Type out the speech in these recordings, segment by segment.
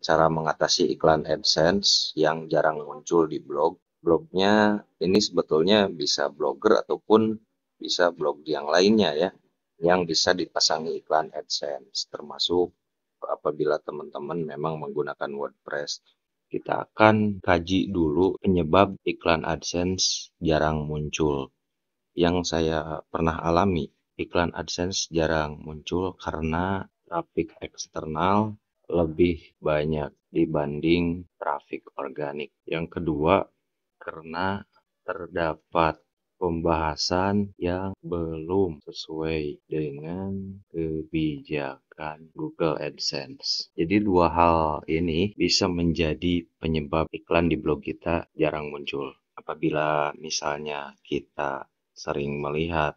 cara mengatasi iklan AdSense yang jarang muncul di blog. Blognya ini sebetulnya bisa blogger ataupun bisa blog yang lainnya ya, yang bisa dipasangi iklan AdSense, termasuk apabila teman-teman memang menggunakan WordPress. Kita akan kaji dulu penyebab iklan AdSense jarang muncul. Yang saya pernah alami, iklan AdSense jarang muncul karena traffic eksternal lebih banyak dibanding trafik organik. Yang kedua, karena terdapat pembahasan yang belum sesuai dengan kebijakan Google AdSense. Jadi dua hal ini bisa menjadi penyebab iklan di blog kita jarang muncul. Apabila misalnya kita sering melihat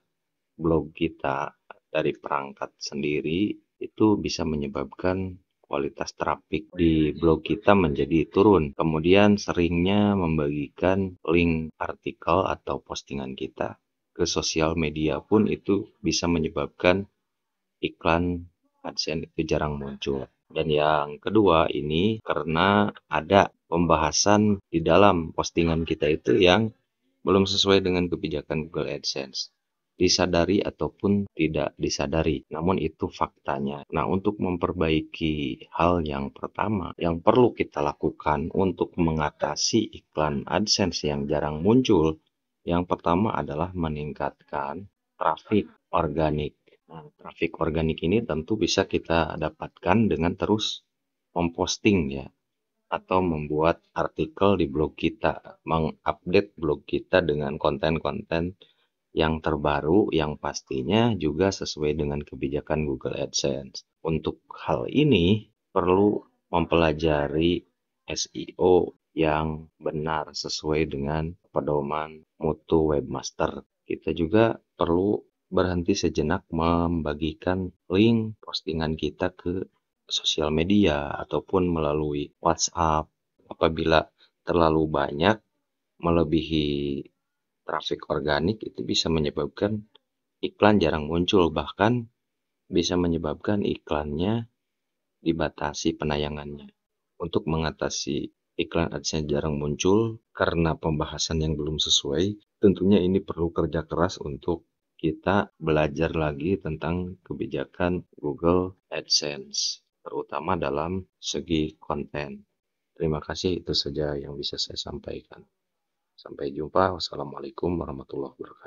blog kita dari perangkat sendiri, itu bisa menyebabkan kualitas traffic di blog kita menjadi turun. Kemudian seringnya membagikan link artikel atau postingan kita ke sosial media pun itu bisa menyebabkan iklan AdSense itu jarang muncul. Dan yang kedua ini karena ada pembahasan di dalam postingan kita itu yang belum sesuai dengan kebijakan Google AdSense disadari ataupun tidak disadari. Namun itu faktanya. Nah, untuk memperbaiki hal yang pertama yang perlu kita lakukan untuk mengatasi iklan AdSense yang jarang muncul, yang pertama adalah meningkatkan trafik organik. Nah, trafik organik ini tentu bisa kita dapatkan dengan terus memposting ya atau membuat artikel di blog kita, mengupdate blog kita dengan konten-konten yang terbaru yang pastinya juga sesuai dengan kebijakan Google AdSense. Untuk hal ini perlu mempelajari SEO yang benar sesuai dengan pedoman mutu webmaster. Kita juga perlu berhenti sejenak membagikan link postingan kita ke sosial media ataupun melalui WhatsApp apabila terlalu banyak melebihi traffic organik itu bisa menyebabkan iklan jarang muncul, bahkan bisa menyebabkan iklannya dibatasi penayangannya. Untuk mengatasi iklan AdSense jarang muncul karena pembahasan yang belum sesuai, tentunya ini perlu kerja keras untuk kita belajar lagi tentang kebijakan Google AdSense, terutama dalam segi konten. Terima kasih, itu saja yang bisa saya sampaikan. Sampai jumpa. Wassalamualaikum warahmatullahi wabarakatuh.